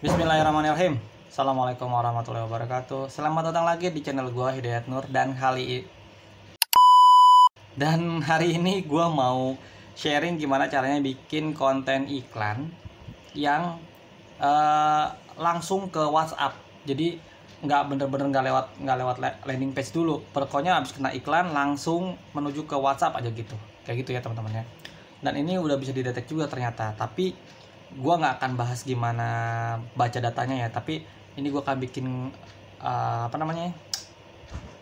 Bismillahirrahmanirrahim Assalamualaikum warahmatullahi wabarakatuh Selamat datang lagi di channel gue Hidayat Nur Dan kali Dan hari ini gue mau sharing gimana caranya bikin konten iklan Yang uh, langsung ke WhatsApp Jadi nggak bener-bener nggak lewat nggak lewat landing page dulu pokoknya abis kena iklan langsung menuju ke WhatsApp aja gitu kayak gitu ya teman-teman ya dan ini udah bisa didetek juga ternyata tapi gue nggak akan bahas gimana baca datanya ya tapi ini gue akan bikin uh, apa namanya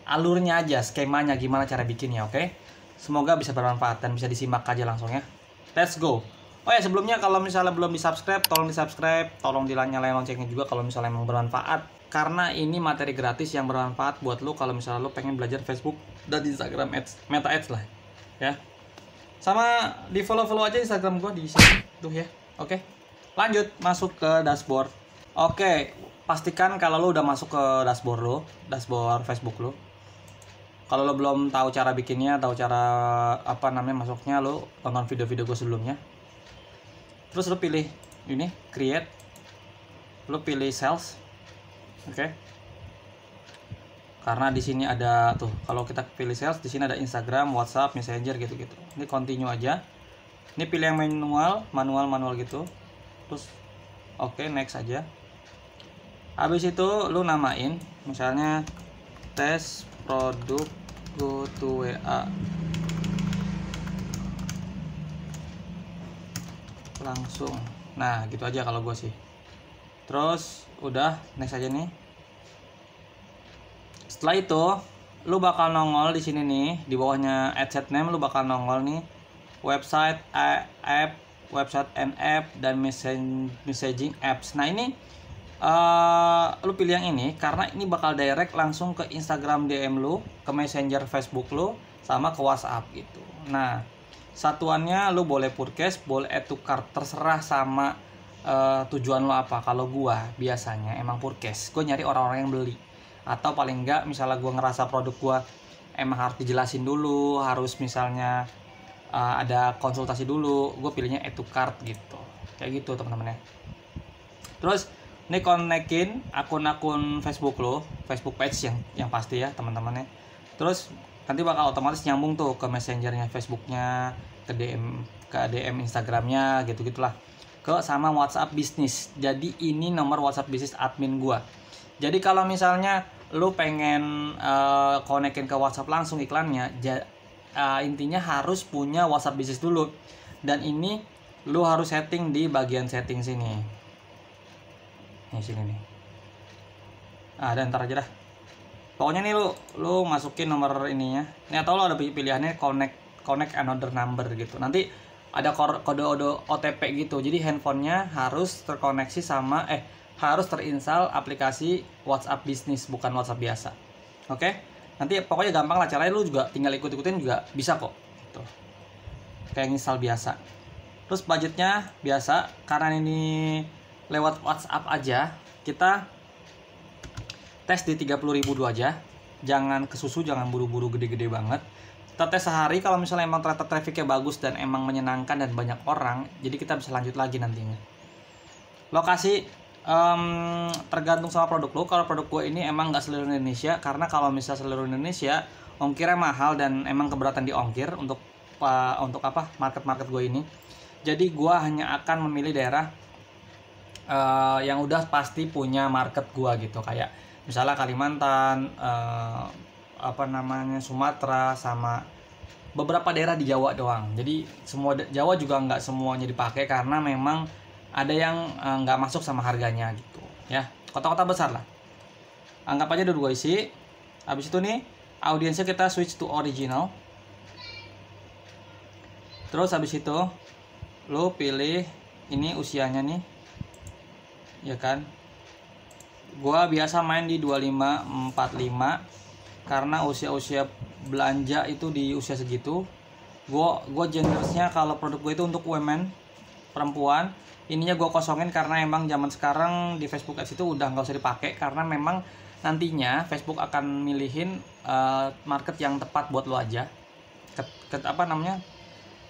alurnya aja skemanya gimana cara bikinnya oke okay? semoga bisa bermanfaat dan bisa disimak aja langsung ya let's go oh ya sebelumnya kalau misalnya belum di subscribe tolong di subscribe tolong nyalain loncengnya juga kalau misalnya memang bermanfaat karena ini materi gratis yang bermanfaat buat lo kalau misalnya lo pengen belajar Facebook dan Instagram ads meta ads lah ya sama di follow follow aja Instagram gue di sini tuh ya oke okay? lanjut masuk ke dashboard oke pastikan kalau lo udah masuk ke dashboard lo dashboard Facebook lo kalau lo belum tahu cara bikinnya tahu cara apa namanya masuknya lo tonton video-video gue sebelumnya terus lo pilih ini create lo pilih sales oke okay. karena di sini ada tuh kalau kita pilih sales di sini ada Instagram WhatsApp Messenger gitu-gitu ini continue aja ini pilih yang manual manual manual gitu terus oke okay, next aja habis itu lu namain misalnya tes produk go to WA langsung nah gitu aja kalau gue sih terus udah next aja nih setelah itu lu bakal nongol di sini nih di bawahnya adset name lu bakal nongol nih website app website and app dan messaging apps nah ini uh, lu pilih yang ini karena ini bakal direct langsung ke Instagram DM lu ke Messenger Facebook lu sama ke WhatsApp gitu nah satuannya lu boleh purchase boleh add to cart terserah sama uh, tujuan lu apa kalau gua biasanya emang purchase Gua nyari orang-orang yang beli atau paling enggak misalnya gua ngerasa produk gua emang harus dijelasin dulu harus misalnya uh, ada konsultasi dulu gue pilihnya etukart gitu kayak gitu teman-teman ya terus ini konekin akun-akun Facebook lo Facebook page yang yang pasti ya teman-teman ya terus nanti bakal otomatis nyambung tuh ke messengernya Facebooknya ke DM ke DM Instagramnya gitu gitulah ke sama WhatsApp bisnis jadi ini nomor WhatsApp bisnis admin gua jadi kalau misalnya lu pengen uh, konekin ke WhatsApp langsung iklannya uh, intinya harus punya WhatsApp bisnis dulu dan ini lu harus setting di bagian setting sini ini sini nih ah dan ntar aja dah pokoknya nih lu lu masukin nomor ininya ini atau lu ada pilihannya connect connect another number gitu nanti ada kode kode OTP gitu jadi handphonenya harus terkoneksi sama eh harus terinstal aplikasi WhatsApp bisnis bukan WhatsApp biasa oke okay? nanti pokoknya gampang lah caranya lu juga tinggal ikut ikutin juga bisa kok tuh gitu. kayak install biasa terus budgetnya biasa karena ini lewat WhatsApp aja kita tes di 30.000 dulu aja jangan kesusu jangan buru-buru gede-gede banget kita tes sehari kalau misalnya emang ternyata trafficnya bagus dan emang menyenangkan dan banyak orang jadi kita bisa lanjut lagi nantinya lokasi um, tergantung sama produk lo kalau produk gue ini emang nggak seluruh Indonesia karena kalau misal seluruh Indonesia ongkirnya mahal dan emang keberatan di ongkir untuk uh, untuk apa market market gue ini jadi gue hanya akan memilih daerah uh, yang udah pasti punya market gue gitu kayak misalnya Kalimantan uh, apa namanya Sumatera sama beberapa daerah di Jawa doang jadi semua Jawa juga nggak semuanya dipakai karena memang ada yang eh, nggak uh, masuk sama harganya gitu ya kota-kota besar lah anggap aja ada dua isi habis itu nih audiensnya kita switch to original terus habis itu lo pilih ini usianya nih ya kan gua biasa main di 25 45 karena usia-usia belanja itu di usia segitu gua gua genresnya kalau produk gue itu untuk women perempuan ininya gue kosongin karena emang zaman sekarang di Facebook Ads itu udah nggak usah dipakai karena memang nantinya Facebook akan milihin uh, market yang tepat buat lo aja ke, ke apa namanya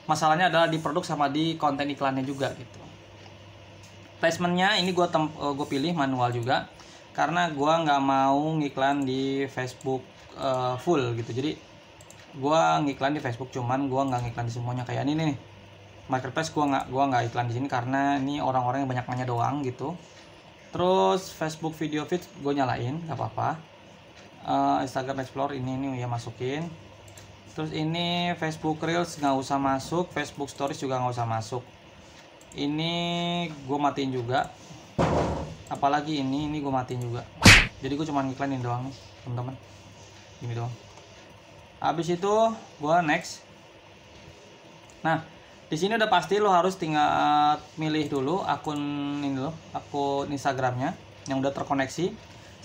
masalahnya adalah di produk sama di konten iklannya juga gitu placementnya ini gue uh, eh, gue pilih manual juga karena gue nggak mau ngiklan di Facebook uh, full gitu jadi gue ngiklan di Facebook cuman gue nggak ngiklan di semuanya kayak ini nih marketplace gua nggak gua nggak iklan di sini karena ini orang-orang yang banyak nanya doang gitu terus Facebook video feed gue nyalain nggak apa-apa uh, Instagram Explore ini ini ya masukin terus ini Facebook Reels nggak usah masuk Facebook Stories juga nggak usah masuk ini gue matiin juga apalagi ini ini gue matiin juga jadi gue cuma ngiklanin doang nih teman-teman ini doang habis itu gue next nah di sini udah pasti lo harus tinggal milih dulu akun ini dulu akun Instagramnya yang udah terkoneksi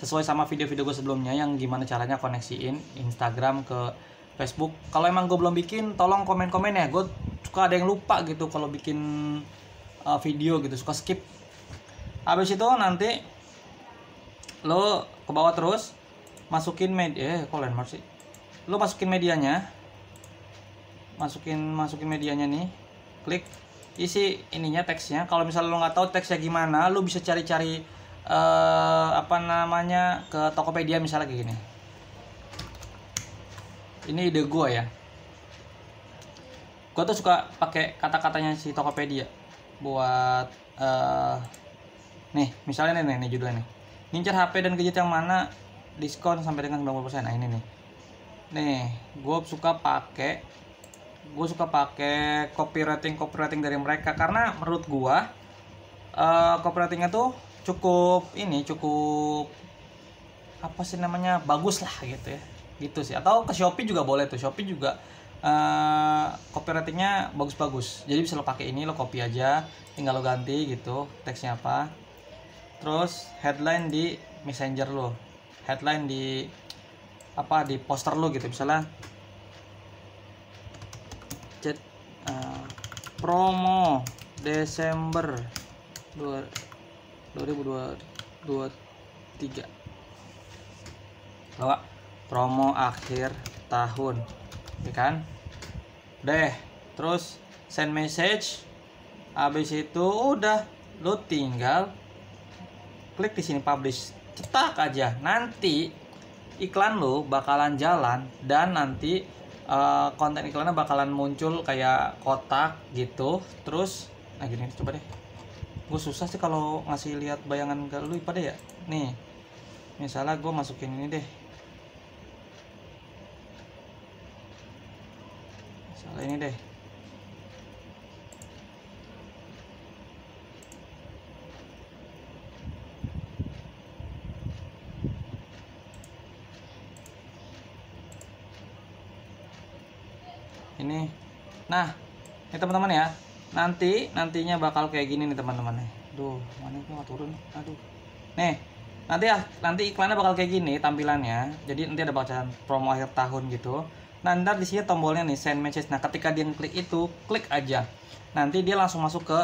sesuai sama video-video gue sebelumnya yang gimana caranya koneksiin Instagram ke Facebook kalau emang gue belum bikin tolong komen-komen ya gue suka ada yang lupa gitu kalau bikin uh, video gitu suka skip habis itu nanti lo ke bawah terus masukin media eh kok landmark sih lo masukin medianya masukin masukin medianya nih klik isi ininya teksnya kalau misalnya lo nggak tahu teksnya gimana lo bisa cari-cari uh, apa namanya ke Tokopedia misalnya kayak gini ini ide gue ya gue tuh suka pakai kata-katanya si Tokopedia buat uh, nih misalnya nih, nih, nih judulnya nih ngincer HP dan gadget yang mana diskon sampai dengan 90% nah ini nih nih gue suka pakai gue suka pakai copywriting copywriting dari mereka karena menurut gue uh, copywritingnya tuh cukup ini cukup apa sih namanya bagus lah gitu ya gitu sih atau ke shopee juga boleh tuh shopee juga uh, copywritingnya bagus-bagus jadi bisa lo pakai ini lo copy aja tinggal lo ganti gitu teksnya apa terus headline di messenger lo headline di apa di poster lo gitu misalnya promo Desember 2023 bawa promo akhir tahun ya kan deh terus send message habis itu udah lo tinggal klik di sini publish cetak aja nanti iklan lo bakalan jalan dan nanti Eh, konten iklannya bakalan muncul kayak kotak gitu terus nah gini coba deh gue susah sih kalau ngasih lihat bayangan ke lu pada ya nih misalnya gue masukin ini deh misalnya ini deh nah ini teman-teman ya nanti nantinya bakal kayak gini nih teman-teman nih duh mana itu nggak turun aduh nih nanti ya nanti iklannya bakal kayak gini tampilannya jadi nanti ada bacaan promo akhir tahun gitu nah ntar di sini tombolnya nih send message nah ketika dia klik itu klik aja nanti dia langsung masuk ke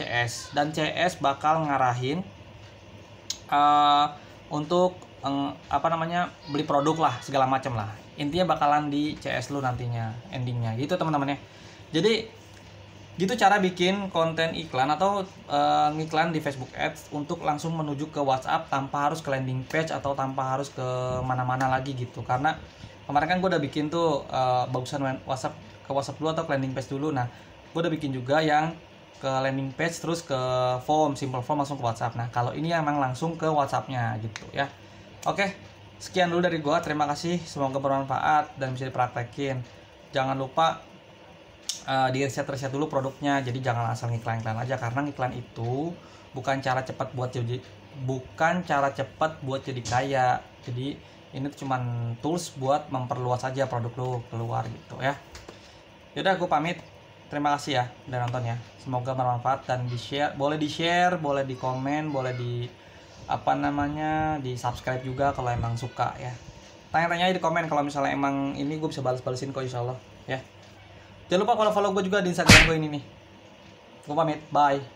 CS dan CS bakal ngarahin uh, untuk um, apa namanya beli produk lah segala macam lah intinya bakalan di CS lu nantinya endingnya gitu teman-teman ya jadi gitu cara bikin konten iklan atau uh, eh, iklan di Facebook Ads untuk langsung menuju ke WhatsApp tanpa harus ke landing page atau tanpa harus ke mana-mana lagi gitu karena kemarin kan gue udah bikin tuh uh, bagusan WhatsApp ke WhatsApp dulu atau ke landing page dulu nah gue udah bikin juga yang ke landing page terus ke form simple form langsung ke WhatsApp nah kalau ini emang langsung ke WhatsAppnya gitu ya oke sekian dulu dari gue terima kasih semoga bermanfaat dan bisa dipraktekin jangan lupa uh, di riset riset dulu produknya jadi jangan asal ngiklan iklan aja karena iklan itu bukan cara cepat buat jadi bukan cara cepat buat jadi kaya jadi ini tuh cuman tools buat memperluas aja produk lo keluar gitu ya yaudah aku pamit terima kasih ya udah nonton ya semoga bermanfaat dan di share boleh di share boleh di komen boleh di apa namanya di subscribe juga kalau emang suka ya tanya-tanya di komen kalau misalnya emang ini gue bisa balas-balesin kok insyaallah ya Jangan lupa kalau follow gue juga di Instagram gue ini nih. Gue pamit, bye.